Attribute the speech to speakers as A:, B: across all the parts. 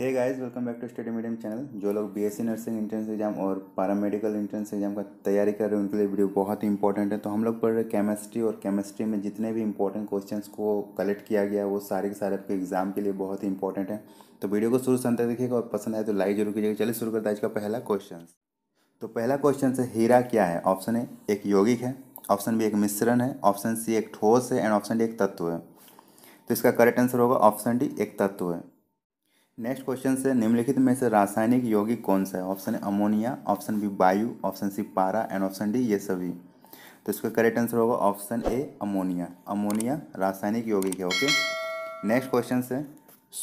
A: hey guys welcome back to study medium channel जो लोग BSc nursing entrance exam और paramedical entrance exam का तैयारी कर रहे हैं उनके लिए वीडियो बहुत ही इंपॉर्टेंट है तो हम लोग पढ़ रहे केमिस्ट्री और केमिस्ट्री में जितने भी इंपॉर्टेंट क्वेश्चन को कलेक्ट किया गया वो सारे के सारे आपके एग्जाम के लिए बहुत ही इंपॉर्टेंट है तो वीडियो को शुरू से अंतर देखिएगा और पसंद आए तो लाइक जरूर कीजिएगा चलिए शुरू करता है इसका पहला क्वेश्चन तो पहला क्वेश्चन है हीरा क्या है ऑप्शन ए एक यौगिक है ऑप्शन बी एक मिश्रण है ऑप्शन सी एक ठोस है एंड ऑप्शन डी एक तत्व है तो इसका करेक्ट आंसर होगा ऑप्शन डी एक तत्व है नेक्स्ट क्वेश्चन से निम्नलिखित में से रासायनिक यौगिक कौन सा है option A ammonia option B वायु ऑप्शन सी पारा एंड ऑप्शन डी ये सभी तो इसका करेक्ट आंसर होगा ऑप्शन ए अमोनिया अमोनिया रासायनिक यौगिक है ओके नेक्स्ट क्वेश्चन से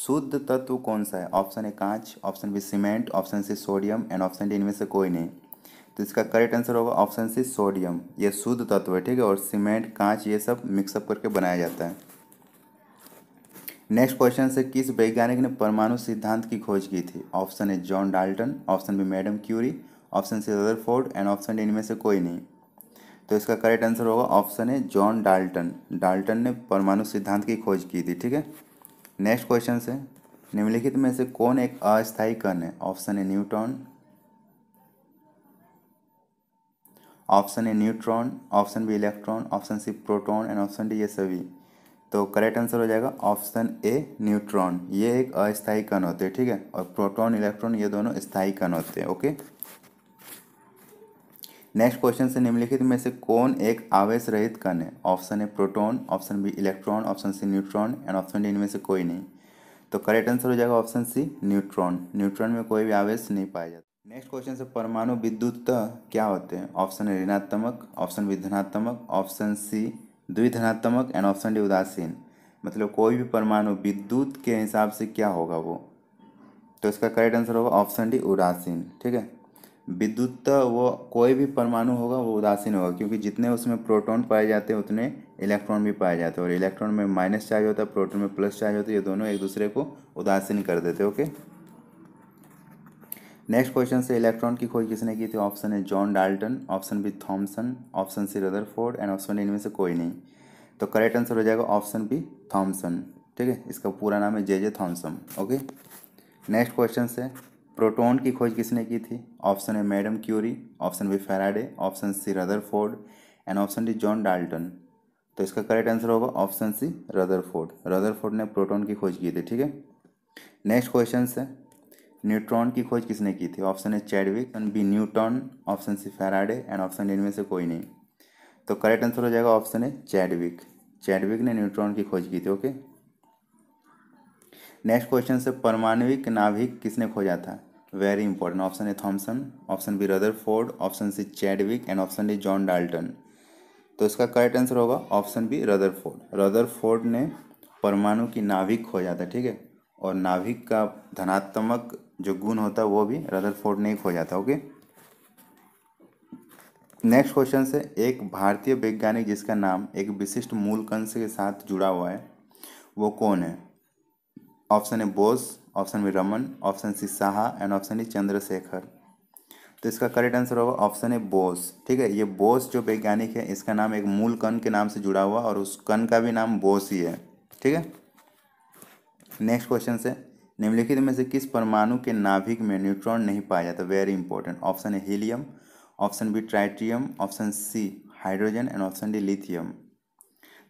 A: शुद्ध तत्व कौन सा है ऑप्शन ए कांच option B cement option C sodium and option D इनमें से कोई नहीं तो इसका करेक्ट आंसर होगा ऑप्शन सी सोडियम ये शुद्ध तत्व है ठीक है और सीमेंट कांच ये सब मिक्सअप करके बनाया जाता है नेक्स्ट क्वेश्चन से किस वैज्ञानिक ने परमाणु सिद्धांत की खोज की थी option A John Dalton option B madam Curie option C Rutherford and option D इनमें से कोई नहीं तो इसका करेक्ट आंसर होगा option A John Dalton Dalton ने परमाणु सिद्धांत की खोज की थी ठीक है नेक्स्ट क्वेश्चन से निम्नलिखित में से कौन एक अस्थायी कण है option A neutron option A neutron option B electron option C proton and option D ये सभी तो करेक्ट आंसर हो जाएगा ऑप्शन ए न्यूट्रॉन ये एक अस्थायी कण होते हैं ठीक है और प्रोटॉन इलेक्ट्रॉन ये दोनों स्थायी कण होते हैं ओके नेक्स्ट क्वेश्चन से निम्नलिखित में से कौन एक आवेश रहित कण है option A proton option B electron option C neutron and option D इनमें से कोई नहीं तो करेक्ट आंसर हो जाएगा ऑप्शन सी न्यूट्रॉन न्यूट्रॉन में कोई भी आवेश नहीं पाया जाता नेक्स्ट क्वेश्चन से परमाणु विद्युत क्या होते हैं ऑप्शन ए ऋणात्मक ऑप्शन बी धनात्मक ऑप्शन सी द्विधनात्मक एंड ऑप्शन डी उदासीन मतलब कोई भी परमाणु विद्युत के हिसाब से क्या होगा वो तो इसका करेक्ट आंसर होगा ऑप्शन डी उदासीन ठीक है विद्युत वो कोई भी परमाणु होगा वो उदासीन होगा क्योंकि जितने उसमें प्रोटॉन पाए जाते हैं उतने इलेक्ट्रॉन भी पाए जाते हैं और इलेक्ट्रॉन में माइनस चार्ज होता है प्रोटॉन में प्लस चार्ज होता है ये दोनों एक दूसरे को उदासीन कर देते ओके नेक्स्ट क्वेश्चन से इलेक्ट्रॉन की खोज किसने की थी ऑप्शन है John Dalton option B Thomson option C Rutherford and option इनमें से कोई नहीं तो करेक्ट आंसर हो जाएगा ऑप्शन बी थॉम्सन ठीक है इसका पूरा नाम है J J Thomson okay next question से प्रोटोन की खोज किसने की थी ऑप्शन है madam Curie option B Faraday option C Rutherford and option D John Dalton तो इसका करेक्ट आंसर होगा ऑप्शन सी रदर रदरफोर्ड ने प्रोटोन की खोज की थी ठीक है नेक्स्ट क्वेश्चन से न्यूट्रॉन की खोज किसने की थी option A Chadwick and B Newton option C Faraday and option D इनमें से कोई नहीं तो करेक्ट आंसर हो जाएगा ऑप्शन ए चैडविक चैडविक ने न्यूट्रॉन की खोज की थी ओके नेक्स्ट क्वेश्चन से परमाणविक नाभिक किसने खोजा था very important option A Thomson option B Ford option C Chadwick and option D John Dalton तो इसका करेक्ट आंसर होगा ऑप्शन बी रदर फोर्ड ने परमाणु की नाभिक खोजा था ठीक है और नाभिक का धनात्मक जो गुण होता है वो भी रदर फोर्ड ने खो जाता ओके नेक्स्ट क्वेश्चन से एक भारतीय वैज्ञानिक जिसका नाम एक विशिष्ट मूल कंस के साथ जुड़ा हुआ है वो कौन है option A Bose option B Raman option C Saha and option D Chandrasekhar तो इसका करेक्ट आंसर होगा ऑप्शन ए बोस ठीक है ये बोस जो वैज्ञानिक है इसका नाम एक मूल कण के नाम से जुड़ा हुआ और उस कण का भी नाम बोस ही है ठीक है नेक्स्ट क्वेश्चन से निम्नलिखित में से किस परमाणु के नाभिक में न्यूट्रॉन नहीं पाया जाता वेरी इंपॉर्टेंट ऑप्शन है helium option B tritium option C hydrogen and option D lithium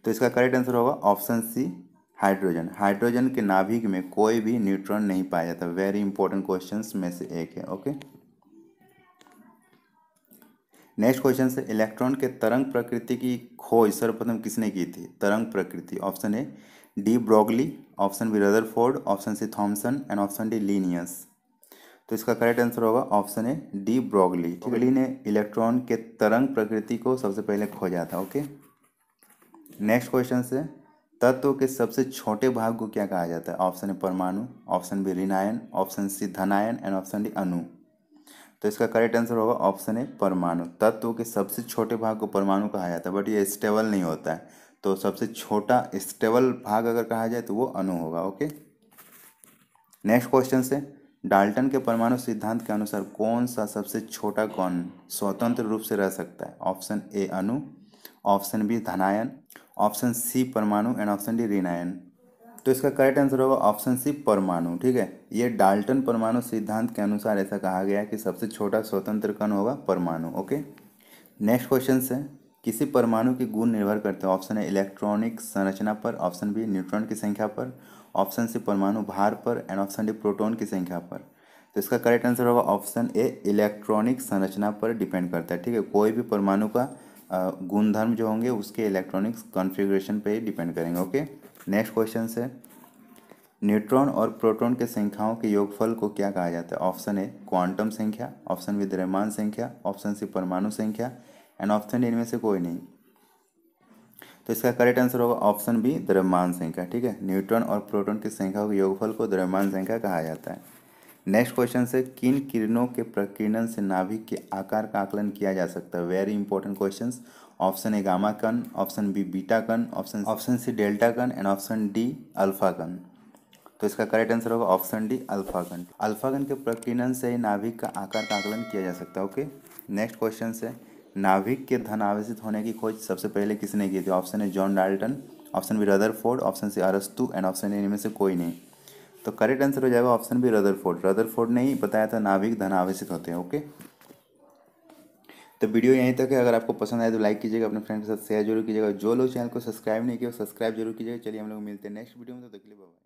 A: तो इसका करेक्ट आंसर होगा ऑप्शन सी हाइड्रोजन हाइड्रोजन के नाभिक में कोई भी न्यूट्रॉन नहीं पाया जाता वेरी इंपॉर्टेंट क्वेश्चन में से एक है ओके नेक्स्ट क्वेश्चन से इलेक्ट्रॉन के तरंग प्रकृति की खोज सर्वप्रथम किसने की थी तरंग प्रकृति option A de Broglie option B Rutherford option C Thomson and option D Linnaeus तो इसका करेक्ट आंसर होगा ऑप्शन ए डी ब्रॉगली ठीक है ने इलेक्ट्रॉन के तरंग प्रकृति को सबसे पहले खोजा था ओके नेक्स्ट क्वेश्चन से तत्व के सबसे छोटे भाग को क्या कहा जाता है ऑप्शन ए परमाणु ऑप्शन बी ऋणायन ऑप्शन सी धनायन एंड ऑप्शन डी अनु तो इसका करेक्ट आंसर होगा ऑप्शन ए परमाणु तत्व के सबसे छोटे भाग को परमाणु कहा जाता है बट ये स्टेबल नहीं होता है तो सबसे छोटा स्टेबल भाग अगर कहा जाए तो वो अनु होगा ओके नेक्स्ट क्वेश्चन से डाल्टन के परमाणु सिद्धांत के अनुसार कौन सा सबसे छोटा कौन स्वतंत्र रूप से रह सकता है ऑप्शन ए अनु ऑप्शन बी धनायन ऑप्शन सी परमाणु एंड ऑप्शन डी ऋणायन तो इसका करेक्ट आंसर होगा ऑप्शन सी परमाणु ठीक है ये डाल्टन परमाणु सिद्धांत के अनुसार ऐसा कहा गया है कि सबसे छोटा स्वतंत्र कण होगा परमाणु ओके नेक्स्ट क्वेश्चन से किसी परमाणु के गुण निर्भर करते हैं ऑप्शन है इलेक्ट्रॉनिक संरचना पर ऑप्शन बी न्यूट्रॉन की संख्या पर ऑप्शन सी परमाणु भार पर एंड ऑप्शन डी प्रोटॉन की संख्या पर तो इसका करेक्ट आंसर होगा ऑप्शन ए इलेक्ट्रॉनिक संरचना पर डिपेंड करता है ठीक है कोई भी परमाणु का गुणधर्म जो होंगे उसके इलेक्ट्रॉनिक्स कॉन्फ़िगरेशन पर डिपेंड करेंगे ओके नेक्स्ट क्वेश्चन से न्यूट्रॉन और प्रोटॉन के संख्याओं के योगफल को क्या कहा जाता है ऑप्शन ए क्वांटम संख्या ऑप्शन बी द्रव्यमान संख्या ऑप्शन सी परमाणु संख्या एंड ऑप्शन डी इनमें से कोई नहीं तो इसका करेक्ट आंसर होगा ऑप्शन बी द्रव्यमान संख्या ठीक है न्यूट्रॉन और प्रोटॉन की संख्या के योगफल को द्रव्यमान संख्या कहा जाता है नेक्स्ट क्वेश्चन से किन किरणों के प्रकीर्णन से नाभिक के आकार का आकलन किया जा सकता है very important question option A gamma कन ऑप्शन बी बीटा कन ऑप्शन ऑप्शन सी डेल्टा कन एंड ऑप्शन डी अल्फा कन तो इसका करेक्ट आंसर होगा ऑप्शन डी अल्फा कन अल्फा कन के प्रकीर्णन से नाभिक का आकार का आकलन किया जा सकता है ओके नेक्स्ट क्वेश्चन है नाभिक के धन आवेशित होने की खोज सबसे पहले किसने की थी ऑप्शन है John Dalton option B Rutherford option C अरस्तु एंड ऑप्शन ए इनमें से कोई नहीं तो करेक्ट आंसर हो जाएगा option B Rutherford Rutherford ने ही बताया था नाभिक धन आवेशित होते हैं ओके तो वीडियो यहीं तक है अगर आपको पसंद आए तो लाइक कीजिएगा अपने फ्रेंड के साथ शेयर जरूर कीजिएगा जो लोग चैनल को सब्सक्राइब नहीं किया सब्सक्राइब जरूर कीजिएगा चलिए हम लोग मिलते हैं नेक्स्ट वीडियो में तो देख लीजिए